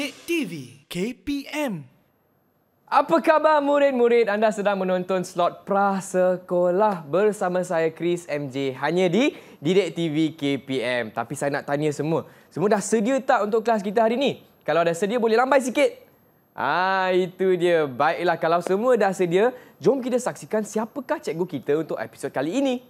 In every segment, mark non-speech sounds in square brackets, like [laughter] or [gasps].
Update TV KPM apa khabar murid-murid? Anda sedang menonton slot prasekolah bersama saya Chris MJ hanya di Didik TV KPM. Tapi saya nak tanya semua, semua dah sedia tak untuk kelas kita hari ini? Kalau dah sedia boleh lambai sikit. Ah itu dia. Baiklah kalau semua dah sedia, jom kita saksikan siapakah cikgu kita untuk episod kali ini.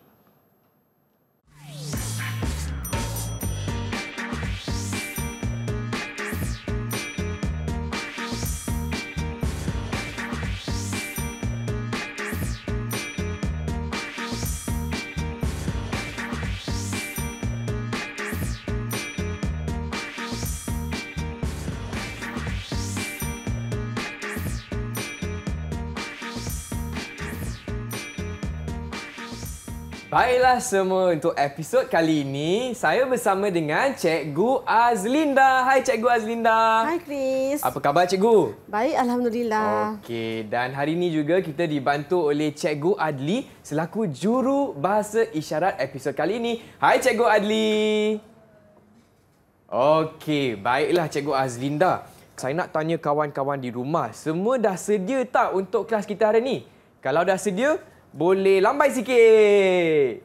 Baiklah semua untuk episod kali ini saya bersama dengan Cikgu Azlinda. Hai Cikgu Azlinda. Hai Chris. Apa khabar Cikgu? Baik alhamdulillah. Okey dan hari ini juga kita dibantu oleh Cikgu Adli selaku juru bahasa isyarat episod kali ini. Hai Cikgu Adli. Okey baiklah Cikgu Azlinda. Saya nak tanya kawan-kawan di rumah, semua dah sedia tak untuk kelas kita hari ini? Kalau dah sedia, boleh lambai sikit.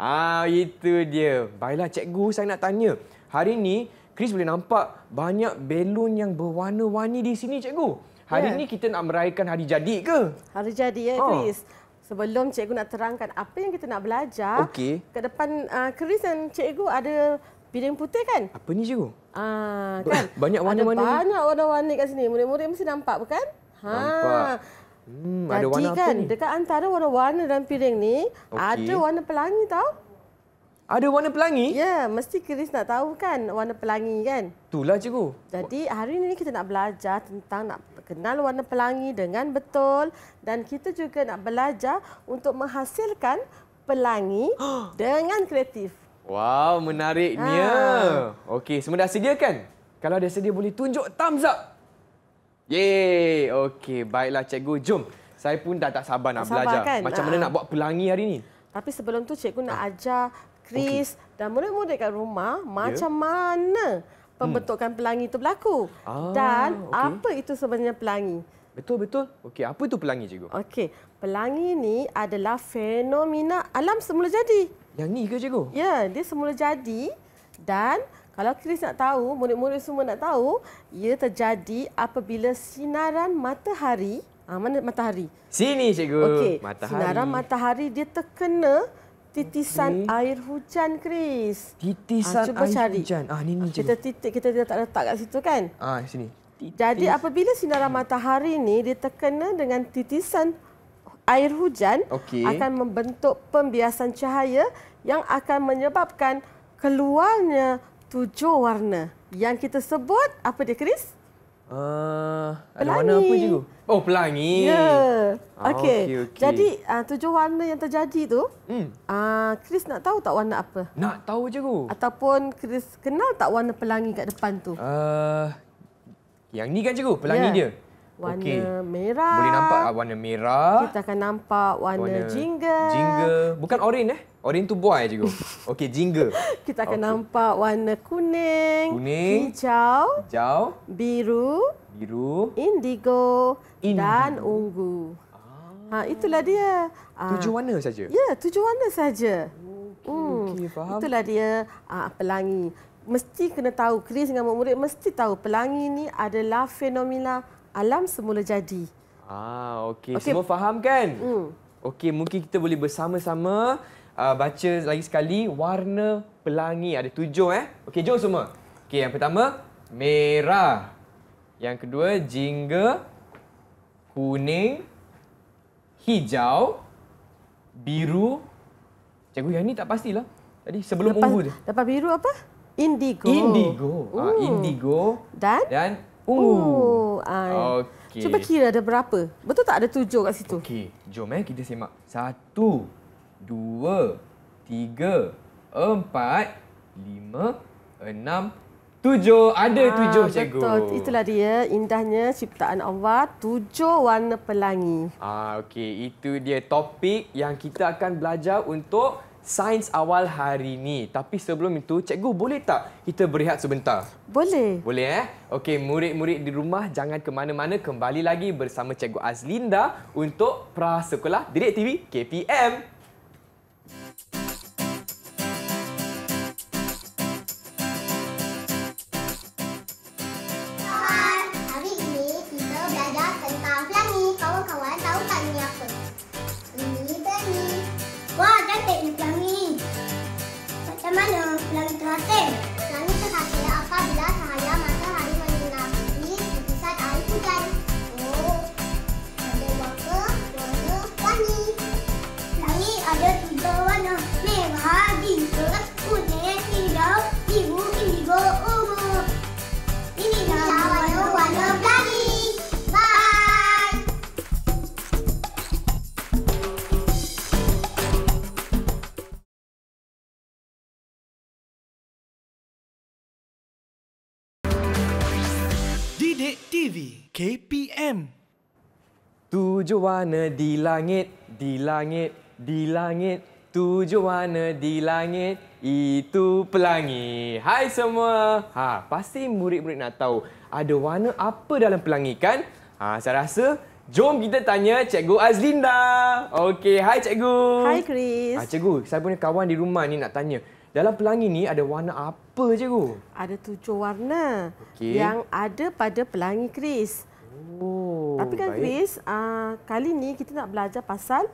Ah itu dia. Baiklah cikgu saya nak tanya. Hari ni Chris boleh nampak banyak belon yang berwarna-warni di sini cikgu. Hari ini ya. yeah. kita nak meraihkan hari jadi ke? Hari jadi ya ha. Chris. Ha. Sebelum cikgu nak terangkan apa yang kita nak belajar. Okey. Ke depan uh, Chris dan cikgu ada piring putih kan? Apa ni cikgu? Ah kan. Banyak warna-warni. Ada banyak warna-warni kat sini. Murid-murid mesti nampak bukan? Ha. Nampak. Hmm, Jadi ada warna kan, apa dekat antara warna-warna dalam piring ni, okay. ada warna pelangi tau. Ada warna pelangi? Ya, mesti Chris nak tahu kan warna pelangi kan. Itulah cikgu. Jadi hari ini kita nak belajar tentang nak kenal warna pelangi dengan betul. Dan kita juga nak belajar untuk menghasilkan pelangi [gasps] dengan kreatif. Wow, menariknya. Ha. Okey, semua dah sedia Kalau dah sedia boleh tunjuk thumbs up. Yeay. Okey, baiklah cikgu. Jom. Saya pun dah tak sabar nak sabar, belajar. Kan? Macam mana ha. nak buat pelangi hari ini? Tapi sebelum tu cikgu nak ha. ajar Chris okay. dan murid-murid kat rumah yeah. macam ya. mana hmm. pembentukan hmm. pelangi itu berlaku. Ah, dan okay. apa itu sebenarnya pelangi? Betul, betul. Okey, apa itu pelangi cikgu? Okey, pelangi ini adalah fenomena alam semula jadi. Yang ni ke cikgu? Ya, dia semula jadi dan kalau Chris nak tahu, murid-murid semua nak tahu, ia terjadi apabila sinaran matahari, ah, mana matahari? Sini cikgu. Okey, sinaran matahari dia terkena titisan okay. air hujan Chris. Ah, titisan ah, air cari. hujan. Ah, ini ni ah, cikgu. Kita titik kita tak letak kat situ kan? Ah, sini. Jadi apabila sinaran matahari ini dia terkena dengan titisan air hujan okay. akan membentuk pembiasan cahaya yang akan menyebabkan keluarnya tujuh warna. Yang kita sebut, apa dia, Chris? Uh, pelangi. warna apa juga? Oh, pelangi. Ya. Yeah. Okey. Okay, okay. Jadi, uh, tujuh warna yang terjadi tu, hmm. uh, Chris nak tahu tak warna apa? Nak tahu je, Gu. Ataupun Chris kenal tak warna pelangi kat depan tu? Uh, yang ni kan, cikgu? Pelangi yeah. dia? warna okay. merah. Boleh nampak warna merah. Kita akan nampak warna, warna jingga. Jingga. Bukan oren eh. Oren tu buai cikgu. [laughs] Okey, jingga. Kita akan okay. nampak warna kuning. Kuning. Hijau. Hijau. Biru. Biru. Indigo. indigo. Dan ungu. Ah. Ha, itulah dia. Ah. Tujuh warna saja. Ya, tujuh warna saja. Okey, hmm. okay, faham. Itulah dia ah, pelangi. Mesti kena tahu, Chris dengan murid mesti tahu pelangi ni adalah fenomena alam semula jadi. Ah, okey. Okay. Semua faham kan? Mm. Okey, mungkin kita boleh bersama-sama uh, baca lagi sekali warna pelangi. Ada tujuh eh. Okey, jom semua. Okey, yang pertama merah. Yang kedua jingga, kuning, hijau, biru. Cikgu yang ni tak pastilah. Tadi sebelum lepas, ungu dia. Lepas biru apa? Indigo. Indigo. Ah, hmm. indigo. Dan dan Oh, Ooh. Okay. Cuba kira ada berapa. Betul tak ada tujuh kat situ? Okey, jom eh kita simak. Satu, dua, tiga, empat, lima, enam, tujuh. Ada ah, tujuh, cikgu. Betul. Itulah dia indahnya ciptaan Allah. Tujuh warna pelangi. Ah, Okey, itu dia topik yang kita akan belajar untuk sains awal hari ini, Tapi sebelum itu, cikgu boleh tak kita berehat sebentar? Boleh. Boleh eh? Okey, murid-murid di rumah jangan ke mana-mana. Kembali lagi bersama cikgu Azlinda untuk Prasekolah Direk TV KPM. KPM. Tujuh warna di langit, di langit, di langit. Tujuh warna di langit, itu pelangi. Hai semua. Ha, pasti murid-murid nak tahu ada warna apa dalam pelangi kan? Ha, saya rasa Jom kita tanya Cikgu Azlinda. Okey, hai Cikgu. Hai Chris. Ha, Cikgu, saya punya kawan di rumah ni nak tanya. Dalam pelangi ni ada warna apa cikgu? Ada tujuh warna okay. yang ada pada pelangi Kris. Oh, Tapi kan Chris uh, ah, kali ni kita nak belajar pasal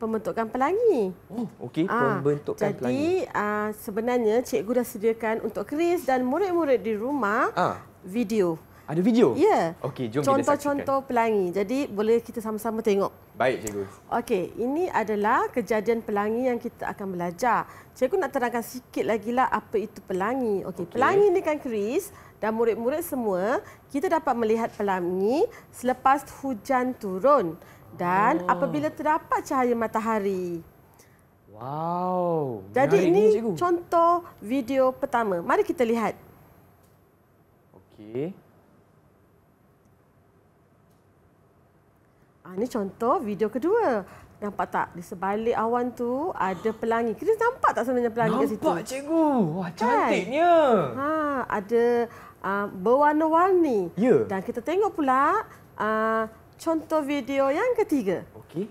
pembentukan pelangi. Oh, okey, ah, pembentukan jadi, pelangi. Jadi, uh, sebenarnya cikgu dah sediakan untuk Chris dan murid-murid di rumah uh. video. Ada video? Ya. Okey, jom Contoh-contoh pelangi. Jadi, boleh kita sama-sama tengok. Baik, cikgu. Okey, ini adalah kejadian pelangi yang kita akan belajar. Cikgu nak terangkan sikit lagi lah apa itu pelangi. Okey, okay. pelangi ni kan Chris dan murid-murid semua, kita dapat melihat pelangi selepas hujan turun dan oh. apabila terdapat cahaya matahari. Wow. Jadi ini, ini contoh video pertama. Mari kita lihat. Okey. Ah, ini contoh video kedua. Nampak tak di sebalik awan tu ada pelangi. Kita nampak tak sebenarnya pelangi nampak, kat situ? Nampak cikgu. Wah cantiknya. Ha, ada uh, berwarna-warni. Ya. Yeah. Dan kita tengok pula uh, contoh video yang ketiga. Okey.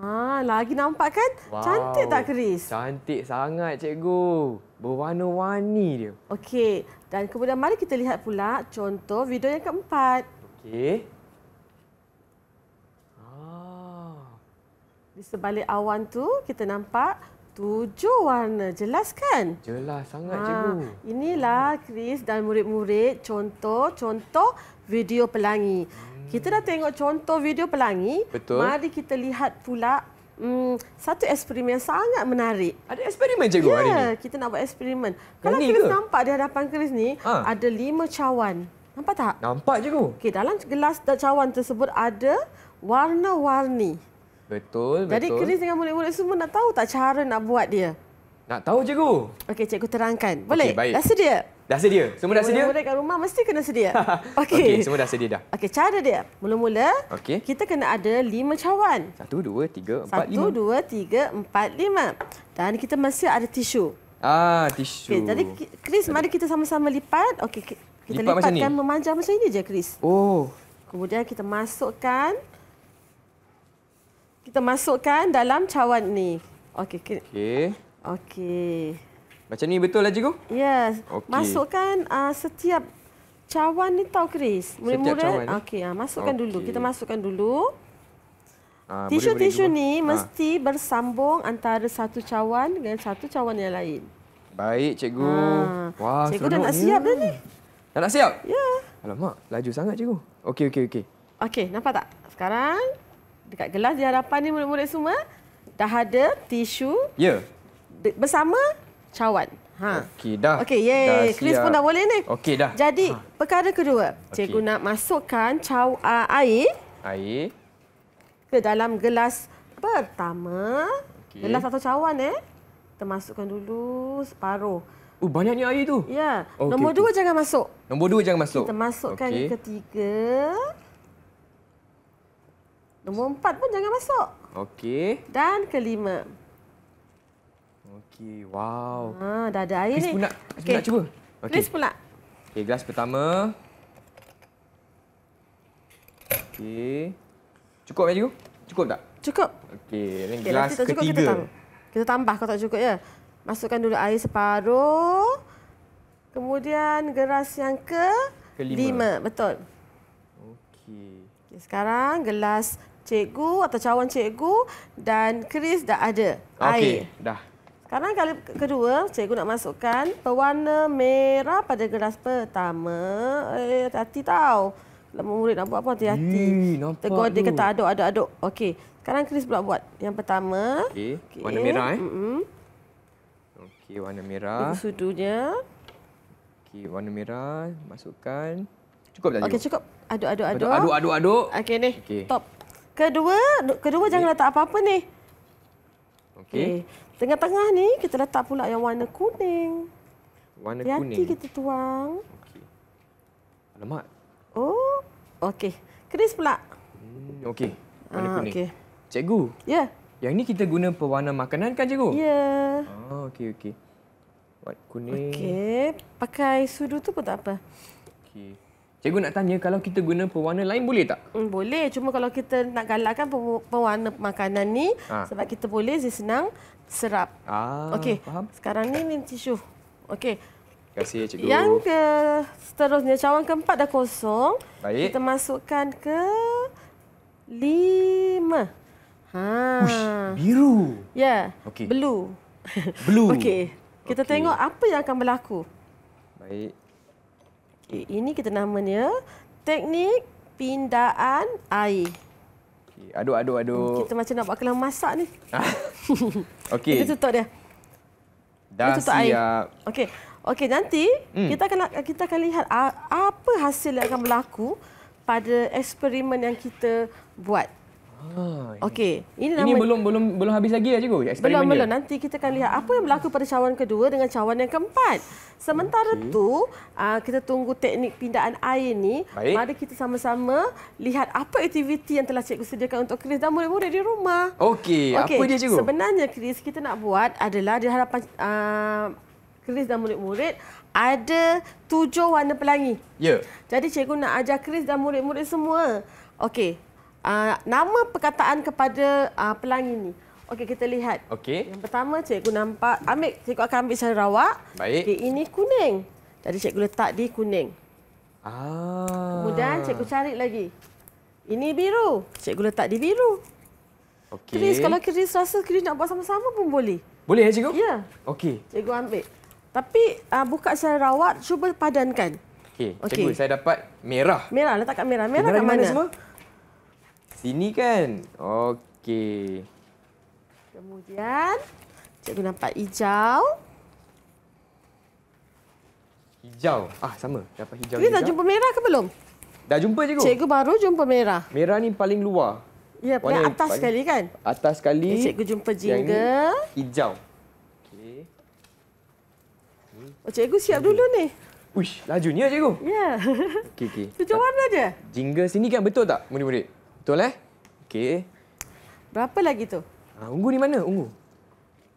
Ha, lagi nampak kan? Wow. Cantik tak Keris? Cantik sangat cikgu. Berwarna-warni dia. Okey. Dan kemudian mari kita lihat pula contoh video yang keempat. Okey. di sebalik awan tu kita nampak tujuh warna. Jelas kan? Jelas sangat, ha, cikgu. Inilah Chris dan murid-murid contoh-contoh video pelangi. Hmm. Kita dah tengok contoh video pelangi. Betul. Mari kita lihat pula Hmm, satu eksperimen yang sangat menarik. Ada eksperimen cikgu ya, hari ini? Ya, kita nak buat eksperimen. Kalau Kini ke? nampak di hadapan Kris ni, ha. ada lima cawan. Nampak tak? Nampak cikgu. Okey, dalam gelas cawan tersebut ada warna-warni. Betul, betul. Jadi Chris dengan murid-murid semua nak tahu tak cara nak buat dia? Nak tahu, cikgu. Okey, cikgu terangkan. Boleh? Okay, baik. Dah sedia? Dah sedia. Semua dah sedia? Murid-murid kat rumah mesti kena sedia. [laughs] Okey. Okay, semua dah sedia dah. Okey, cara dia. Mula-mula, okay. kita kena ada lima cawan. Satu, dua, tiga, empat, Satu, lima. Satu, dua, tiga, empat, lima. Dan kita mesti ada tisu. Ah, tisu. Okay, jadi, Chris mari kita sama-sama lipat. Okey, kita lipat lipatkan macam memanjang macam ini je, Chris. Oh. Kemudian kita masukkan kita masukkan dalam cawan ni. Okey. Okey. Okey. Macam ni betul lah cikgu? Yes. Okay. Masukkan uh, setiap cawan ni tau Chris. Mula -mula. Setiap cawan. Eh? Okey, uh, masukkan okay. dulu. Kita masukkan dulu. Ah, Tisu-tisu uh, ni ha. mesti bersambung antara satu cawan dengan satu cawan yang lain. Baik cikgu. Ha. Wah, cikgu dah nak siap dah ni. Dah nak siap? Ya. Alamak, laju sangat cikgu. Okey, okey, okey. Okey, nampak tak? Sekarang dekat gelas di hadapan ni murid-murid semua dah ada tisu. Ya. Yeah. Bersama cawan. Ha. Okey dah. Okey, ye. kris pun dah boleh ni. Okey dah. Jadi, ha. perkara kedua, cikgu nak masukkan caw uh, air air ke dalam gelas pertama. Okay. Gelas atau cawan eh? Kita masukkan dulu separuh. Oh, uh, banyaknya air tu. Ya. Yeah. Okay, Nombor okay. dua jangan masuk. Nombor dua jangan masuk. Kita masukkan okay. ketiga. Nombor empat pun jangan masuk. Okey. Dan kelima. Okey, wow. Ha, dah ada air Chris ni. Pun nak, Chris okay. pun nak cuba. Okay. Chris pula. Okey, gelas pertama. Okey. Cukup, Maju? Cukup tak? Cukup. Okey, ni okay, gelas kita ketiga. Cukup, kita, kita tambah kalau tak cukup, ya. Masukkan dulu air separuh. Kemudian gelas yang ke kelima. Lima. Betul. Okey. Sekarang gelas cikgu atau cawan cikgu dan keris dah ada. Okey, dah. Sekarang kali kedua, cikgu nak masukkan pewarna merah pada gelas pertama. Eh, hati tahu. tau. Lama murid nak buat apa, hati-hati. Hmm, Tegur dia kata aduk, aduk, aduk. Okey, sekarang Chris pula buat yang pertama. Okey, okay. warna merah eh. Mm-hmm. Okey, warna merah. Ini sudunya. Okey, warna merah. Masukkan. Cukup tak? Okey, cukup. Aduk, aduk, aduk. Aduk, aduk, aduk. Okey, ni. Okay. Top. Kedua, kedua okay. jangan letak apa-apa ni. Okey. Okay. Tengah-tengah ni kita letak pula yang warna kuning. Warna Hati kuning. Nanti kita tuang. Okey. Alamak. Oh, okey. Kris pula. Hmm, okey. Warna ah, kuning. Okey. Cikgu. Ya. Yeah. Yang ni kita guna pewarna makanan kan cikgu? Ya. Yeah. Oh, okey okey. Warna kuning. Okey, pakai sudu tu pun tak apa. Okey. Cikgu nak tanya kalau kita guna pewarna lain boleh tak? Hmm, boleh. Cuma kalau kita nak galakkan pewarna makanan ni ha. sebab kita boleh dia senang serap. Ah, Okey. Faham? Sekarang ni ni tisu. Okey. Kasih cikgu. Yang ke seterusnya cawan keempat dah kosong. Baik. Kita masukkan ke lima. Ha. Ush, biru. Ya. Yeah. Okey. Blue. Blue. [laughs] Okey. Kita okay. tengok apa yang akan berlaku. Baik. Okey, ini kita namanya teknik pindaan air. Okey, aduk aduk aduk. Hmm, kita macam nak buat kelam masak ni. [laughs] Okay. Kita tutup dia. Dah kita tutup siap. Okey. Okey, nanti hmm. kita akan kita akan lihat apa hasil yang akan berlaku pada eksperimen yang kita buat. Oh, ya. Okey, ini, ini belum belum belum habis lagi ya cikgu. Belum belum dia. nanti kita akan lihat apa yang berlaku pada cawan kedua dengan cawan yang keempat. Sementara okay. tu ah, kita tunggu teknik pindaan air ni. Baik. Mari kita sama-sama lihat apa aktiviti yang telah cikgu sediakan untuk Chris dan murid-murid di rumah. Okey, okay. apa dia cikgu? Sebenarnya Chris kita nak buat adalah di hadapan uh, Chris dan murid-murid ada tujuh warna pelangi. Ya. Yeah. Jadi cikgu nak ajar Chris dan murid-murid semua. Okey uh, nama perkataan kepada uh, pelangi ni. Okey, kita lihat. Okey. Yang pertama cikgu nampak, ambil cikgu akan ambil secara rawak. Baik. Okay, ini kuning. Jadi cikgu letak di kuning. Ah. Kemudian cikgu cari lagi. Ini biru. Cikgu letak di biru. Okey. Kris, kalau Kris rasa Kris nak buat sama-sama pun boleh. Boleh ya cikgu? Ya. Okey. Cikgu ambil. Tapi uh, buka secara rawat, cuba padankan. Okey. Cikgu, saya dapat merah. Merah, letak kat merah. Merah, merah kat mana? Merah semua? Sini kan? Okey. Kemudian, cikgu nampak hijau. Hijau. Ah, sama. Dapat hijau Kita juga. Dah jumpa merah ke belum? Dah jumpa cikgu. Cikgu baru jumpa merah. Merah ni paling luar. Ya, Warna paling atas sekali kan? Atas sekali. Okay, cikgu jumpa jingga. Hijau. Okey. Oh, cikgu siap dulu ni. Uish, lajunya cikgu. Ya. Yeah. Okey, okey. Tujuh [laughs] warna dia. Jingga sini kan betul tak, murid-murid? Betul eh? Okey. Berapa lagi tu? Ha, ah, ungu di mana? Ungu.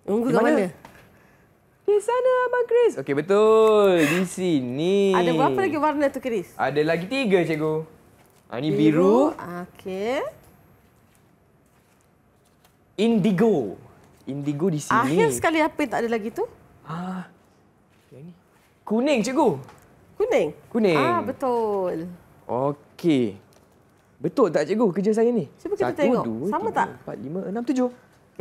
Ungu di mana? mana? Di sana Abang Chris. Okey betul. Di sini. Ada berapa lagi warna tu Chris? Ada lagi tiga cikgu. Ha, ini biru. biru. Okey. Indigo. Indigo di sini. Akhir sekali apa yang tak ada lagi tu? Ha. Kuning cikgu. Kuning? Kuning. Ah betul. Okey. Betul tak cikgu kerja saya ni? Cuba kita satu, tengok. Dua, sama tiga, tak? Empat, lima, enam, tujuh.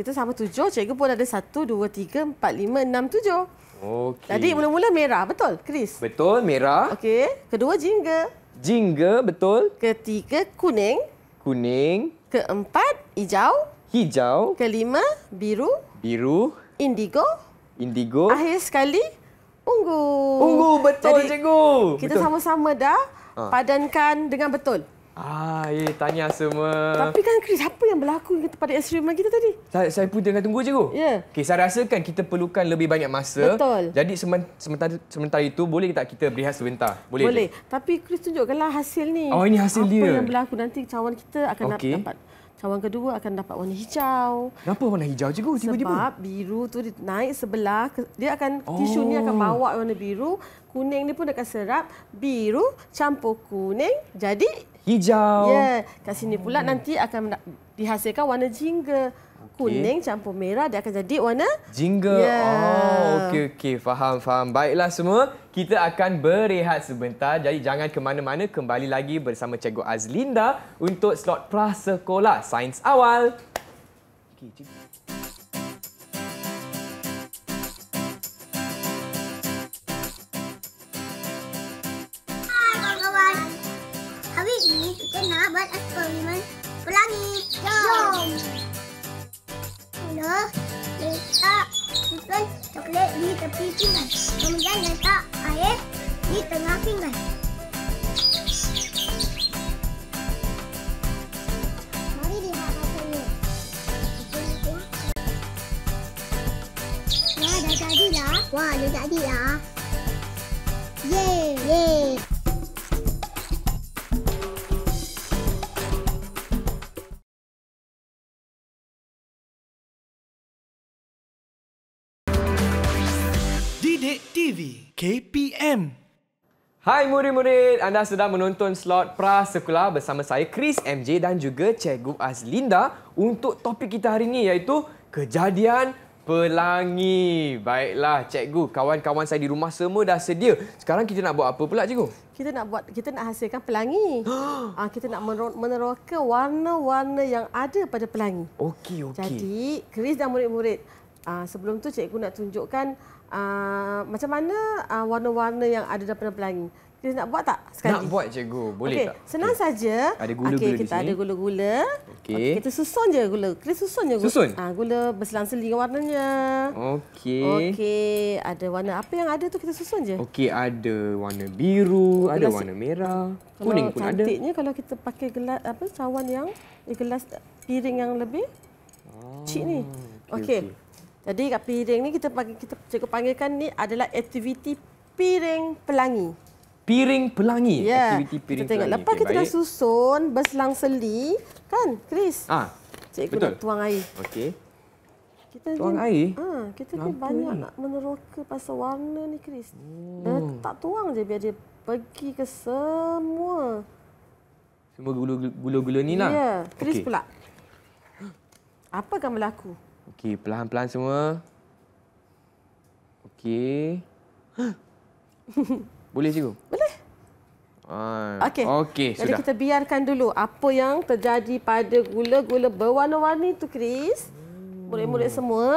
Kita sama tujuh. Cikgu pun ada satu, dua, tiga, empat, lima, enam, tujuh. Okey. Jadi mula-mula merah, betul? Chris? Betul, merah. Okey. Kedua, jingga. Jingga, betul. Ketiga, kuning. Kuning. Keempat, hijau. Hijau. Kelima, biru. Biru. Indigo. Indigo. Akhir sekali, ungu. Ungu, betul, Jadi, cikgu. Kita sama-sama dah ah. padankan dengan betul. Ah, eh, tanya semua. Tapi kan Chris, apa yang berlaku kepada eksperimen kita tadi? Saya, saya pun tengah tunggu je kau. Ya. Yeah. Okay, saya rasa kan kita perlukan lebih banyak masa. Betul. Jadi sementara, sementara itu, boleh kita kita berehat sebentar? Boleh. boleh. Je? Tapi Chris tunjukkanlah hasil ni. Oh, ini hasil apa dia. Apa yang berlaku nanti cawan kita akan okay. dapat. Cawan kedua akan dapat warna hijau. Kenapa warna hijau cikgu tiba-tiba? Sebab biru tu naik sebelah. Dia akan, oh. tisu ni akan bawa warna biru. Kuning ni pun akan serap. Biru campur kuning. Jadi hijau. Ya, yeah. kat sini pula hmm. nanti akan dihasilkan warna jingga. Kuning campur merah dia akan jadi warna jingga. Yeah. Oh, okey okey, faham faham. Baiklah semua, kita akan berehat sebentar. Jadi jangan ke mana-mana, kembali lagi bersama Cikgu Azlinda untuk slot Plus Sekolah Sains Awal. Okey, cikgu. 耶耶！Didik TV KPM Hai murid-murid, anda sedang menonton slot prasekolah bersama saya Chris MJ dan juga Cikgu Azlinda untuk topik kita hari ini iaitu kejadian Pelangi. Baiklah cikgu, kawan-kawan saya di rumah semua dah sedia. Sekarang kita nak buat apa pula cikgu? Kita nak buat kita nak hasilkan pelangi. [gasps] Ah kita nak meneroka warna-warna yang ada pada pelangi. Okey okey. Jadi, Chris dan murid-murid, ah, sebelum tu cikgu nak tunjukkan ah, macam mana ah, warna-warna yang ada pada pelangi. You nak buat tak sekali? Nak buat cikgu. Boleh okay. tak? Senang okay. saja. Ada gula-gula okay, di sini. Kita ada gula-gula. Okey. Okay, kita susun je gula. Kita susun je gula. Susun? Ha, gula berselang-seling warnanya. Okey. Okey. Ada warna apa yang ada tu kita susun je. Okey. Ada warna biru. Gelas. Ada warna merah. kuning pun ada. Cantiknya kalau kita pakai gelas apa cawan yang eh, gelas piring yang lebih. Oh, Cik ni. Ah, okey. Okay. okay. Jadi kat piring ni kita panggil, kita cikgu panggilkan ni adalah aktiviti piring pelangi piring pelangi yeah. aktiviti piring kita tengok. pelangi. Lepas okay, kita baik. dah susun berselang seli, kan Chris? Ah. Cikgu Betul. nak tuang air. Okey. Kita tuang kan, air. Ah, kita kan banyak ni? nak meneroka pasal warna ni Chris. Hmm. Dah tak tuang je biar dia pergi ke semua. Semua gula-gula ni lah. Ya, yeah. Chris okay. pula. Apa akan berlaku? Okey, pelan-pelan semua. Okey. [laughs] Boleh cikgu? Boleh. Ah, okey. Okey, sudah. Jadi kita biarkan dulu apa yang terjadi pada gula-gula berwarna-warni tu, Kris. Murid-murid hmm. semua.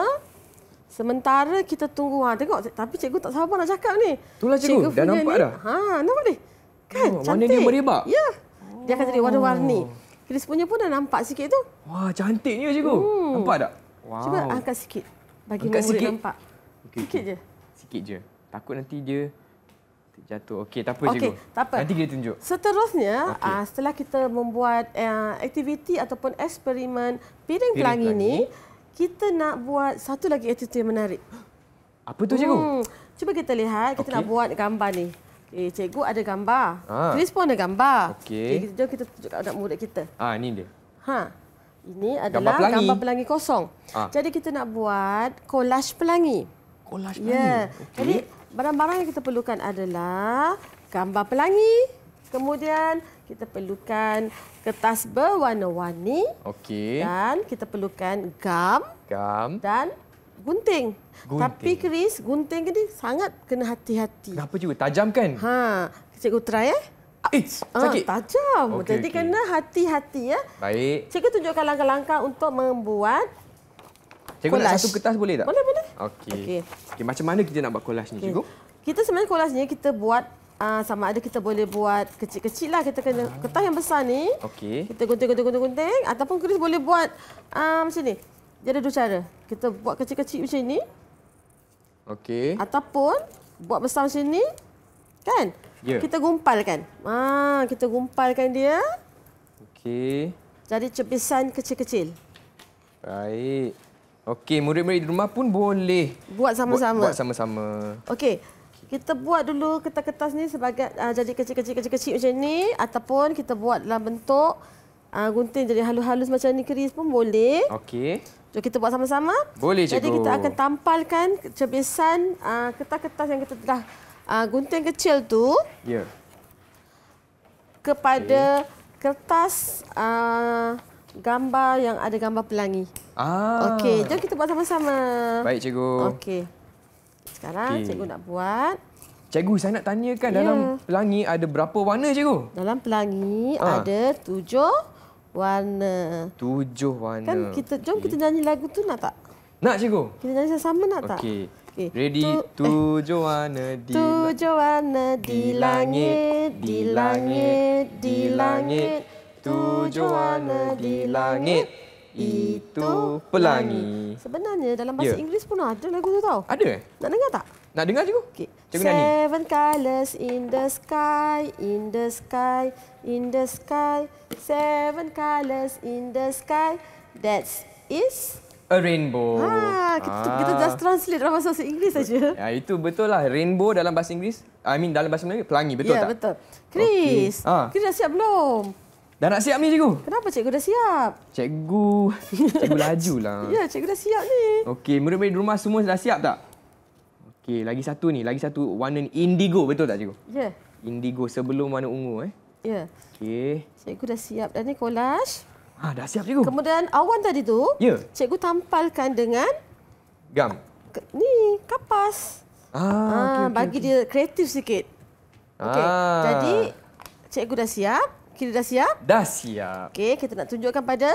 Sementara kita tunggu. Ha, tengok, tapi cikgu tak sabar nak cakap ni. Itulah cikgu, cikgu dah nampak ni. dah. Ha, nampak ni? Kan, oh, cantik. Warna dia meribak. Ya, dia akan jadi warna-warni. Oh. Kris punya pun dah nampak sikit tu. Wah, cantiknya cikgu. Hmm. Nampak tak? Wow. Cuba angkat sikit. Bagi angkat murid sikit. nampak. Okay, sikit okay. je. Sikit je. Takut nanti dia jatuh. Okey, tak apa okay, cikgu. tak apa. Nanti kita tunjuk. Seterusnya, okay. uh, ah, setelah kita membuat uh, aktiviti ataupun eksperimen piring, piring pelangi, pelangi ni, kita nak buat satu lagi aktiviti yang menarik. Apa tu cikgu? Hmm, cuba kita lihat, kita okay. nak buat gambar ni. Okey, cikgu ada gambar. Ah. Chris pun ada gambar. Okey. Okay, jom kita tunjuk kat anak murid kita. Ah, ini dia. Ha. Ini adalah gambar pelangi, gambar pelangi kosong. Ah. Jadi kita nak buat kolaj pelangi. Kolaj ya. pelangi. Yeah. Okay. Jadi barang-barang yang kita perlukan adalah gambar pelangi. Kemudian kita perlukan kertas berwarna-warni. Okey. Dan kita perlukan gam. Gam. Dan gunting. gunting. Tapi Chris, gunting ini sangat kena hati-hati. Kenapa juga? Tajam kan? Ha, cikgu try eh. Ah, Eits, eh, ah, sakit. tajam. Okay, Jadi okay. kena hati-hati ya. Baik. Cikgu tunjukkan langkah-langkah untuk membuat Cikgu collage. nak satu kertas boleh tak? Boleh, boleh. Okey. Okay. Okay, macam mana kita nak buat collage ni, okay. Cikgu? Kita sebenarnya collage ni kita buat uh, sama ada kita boleh buat kecil-kecil lah. Kita kena ha. kertas yang besar ni. Okey. Kita gunting-gunting-gunting-gunting. Ataupun kita boleh buat uh, macam ni. Dia ada dua cara. Kita buat kecil-kecil macam ni. Okey. Ataupun buat besar macam ni. Kan? Ya. Yeah. Kita gumpalkan. Ah, kita gumpalkan dia. Okey. Jadi cepisan kecil-kecil. Baik. Okey, murid-murid di rumah pun boleh buat sama-sama. Buat sama-sama. Okey. Kita buat dulu kertas-kertas ni sebagai uh, jadi kecil-kecil-kecil-kecil macam ni ataupun kita buat dalam bentuk uh, gunting jadi halus-halus macam ni keris pun boleh. Okey. Jadi kita buat sama-sama. Boleh cikgu. Jadi kita akan tampalkan cebisan uh, ah, kertas-kertas yang kita telah uh, gunting kecil tu. Ya. Yeah. Kepada okay. kertas uh, gambar yang ada gambar pelangi. Ah. Okey, jom kita buat sama-sama. Baik, cikgu. Okey. Sekarang okay. cikgu nak buat Cikgu, saya nak tanyakan ya. dalam pelangi ada berapa warna, cikgu? Dalam pelangi ha. ada tujuh warna. Tujuh warna. Kan kita, jom kita nyanyi lagu tu nak tak? Nak, cikgu. Kita nyanyi sama-sama nak okay. tak? Okey. Okay. Ready tu, eh. tujuh warna di Tujuh warna di langit, di langit, di langit. Di langit. Tujuan di langit itu pelangi. Sebenarnya dalam bahasa yeah. Inggeris pun ada lagu tu tau. Ada eh? Nak dengar tak? Nak dengar cikgu. Okay. Cikgu Seven nyanyi. colors in the sky, in the sky, in the sky. Seven colors in the sky. That is a rainbow. Ah, kita, ah. kita just translate dalam bahasa Inggeris saja. Ya, itu betul lah. Rainbow dalam bahasa Inggeris. I mean dalam bahasa Melayu, pelangi betul yeah, tak? Ya, betul. Chris, okay. ha. Ah. Chris dah siap belum? Dah nak siap ni cikgu? Kenapa cikgu dah siap? Cikgu... Cikgu laju lah. [laughs] ya, cikgu dah siap ni. Okey, murid-murid di rumah semua dah siap tak? Okey, lagi satu ni. Lagi satu warna indigo, betul tak cikgu? Ya. Yeah. Indigo sebelum warna ungu eh. Ya. Yeah. Okey. Cikgu dah siap dah ni kolaj. Ah, dah siap cikgu. Kemudian awan tadi tu, Yeah. cikgu tampalkan dengan... Gam. Ke, ni, kapas. Ah, ah okay, okay, bagi okay. dia kreatif sikit. Okey. Ah. Jadi, cikgu dah siap. Kita dah siap? Dah siap. Okey, kita nak tunjukkan pada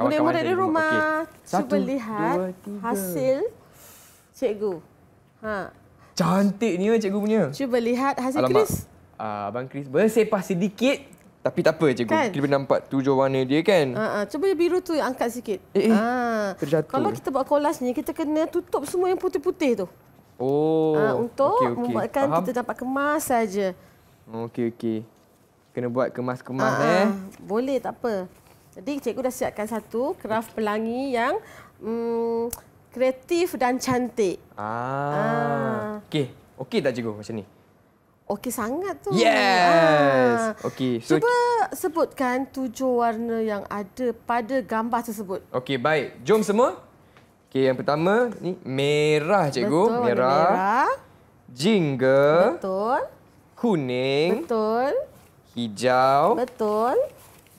murid-murid di rumah. Okay. Satu, Cuba lihat dua, tiga. hasil cikgu. Ha. Cantiknya cikgu punya. Cuba lihat hasil Alamak. Chris. Ah, Abang Chris bersepah sedikit. Tapi tak apa cikgu. Kan? Kita boleh nampak tujuh warna dia kan. Ha, ha. Cuba biru tu angkat sikit. Eh, eh. Ha. Kalau kita buat kolas ni, kita kena tutup semua yang putih-putih tu. Oh. Ha, untuk okay, okay. membuatkan Faham? kita dapat kemas saja. Okey, okey kena buat kemas-kemas Aa, ah, eh. Boleh tak apa. Jadi cikgu dah siapkan satu kraft pelangi yang mm, kreatif dan cantik. Ah. ah. Okey. Okey tak cikgu macam ni? Okey sangat tu. Yes. Ah. Okey. So, Cuba sebutkan tujuh warna yang ada pada gambar tersebut. Okey, baik. Jom semua. Okey, yang pertama ni merah cikgu, Betul, merah. Merah. Jingga. Betul. Kuning. Betul. Hijau. Betul.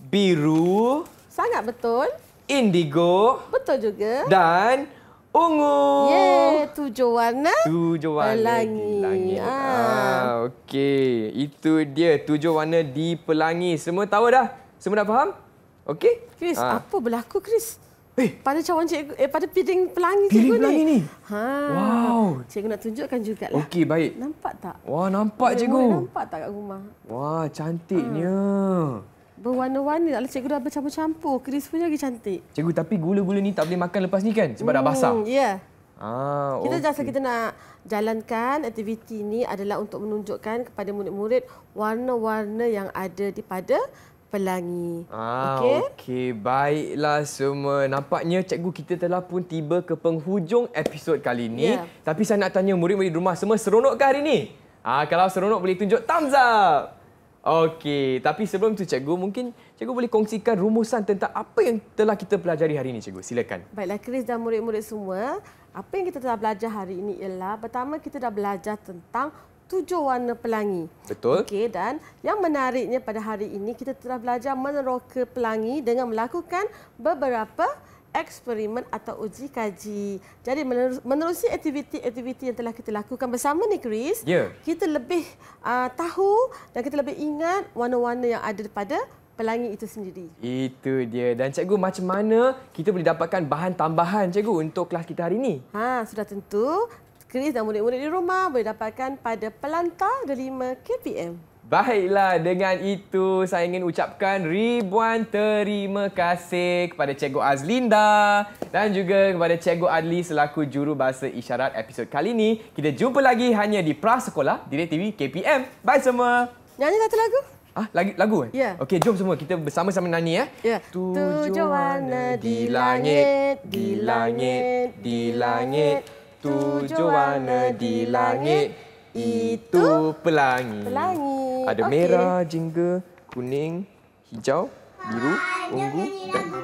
Biru. Sangat betul. Indigo. Betul juga. Dan ungu. Ye, tujuh warna. Tujuh warna pelangi. di langit. Ah. Ah, Okey, itu dia tujuh warna di pelangi. Semua tahu dah? Semua dah faham? Okey? Chris, ah. apa berlaku Chris? Eh. Pada cawan cikgu, eh, pada piring pelangi piring cikgu pelangi ni. Piring pelangi ni? Ha. Wow. Cikgu nak tunjukkan juga lah. Okey, baik. Nampak tak? Wah, nampak cikgu. Boleh, nampak tak kat rumah? Wah, cantiknya. Ha. Berwarna-warni. Kalau cikgu dah bercampur-campur, keris punya lagi cantik. Cikgu, tapi gula-gula ni tak boleh makan lepas ni kan? Sebab hmm, dah basah. Ya. Yeah. Ah, kita okay. jasa kita nak jalankan aktiviti ini adalah untuk menunjukkan kepada murid-murid warna-warna yang ada di pada pelangi. Ah, okey. Okey, baiklah semua. Nampaknya cikgu kita telah pun tiba ke penghujung episod kali ini. Yeah. Tapi saya nak tanya murid-murid rumah semua seronok ke hari ini? Ah, kalau seronok boleh tunjuk thumbs up. Okey, tapi sebelum tu cikgu mungkin cikgu boleh kongsikan rumusan tentang apa yang telah kita pelajari hari ini cikgu. Silakan. Baiklah Kris dan murid-murid semua, apa yang kita telah belajar hari ini ialah pertama kita dah belajar tentang tujuh warna pelangi. Betul. Okey dan yang menariknya pada hari ini kita telah belajar meneroka pelangi dengan melakukan beberapa eksperimen atau uji kaji. Jadi menerusi aktiviti-aktiviti yang telah kita lakukan bersama ni Chris, yeah. kita lebih uh, tahu dan kita lebih ingat warna-warna yang ada pada pelangi itu sendiri. Itu dia. Dan cikgu macam mana kita boleh dapatkan bahan tambahan cikgu untuk kelas kita hari ini? Ha, sudah tentu Kris dan murid-murid di rumah boleh dapatkan pada pelantar delima KPM. Baiklah, dengan itu saya ingin ucapkan ribuan terima kasih kepada Cikgu Azlinda dan juga kepada Cikgu Adli selaku juru bahasa isyarat episod kali ini. Kita jumpa lagi hanya di Prasekolah, Direk TV KPM. Bye semua! Nyanyi satu lagu. Ah, lagi lagu eh? Yeah. Okey, jom semua kita bersama-sama nyanyi eh? ya. Yeah. Tujuan di langit, di langit, di langit. Di langit tujuh warna di langit itu pelangi. Pelangi. Ada okay. merah, jingga, kuning, hijau, biru, ah, ungu dan lah.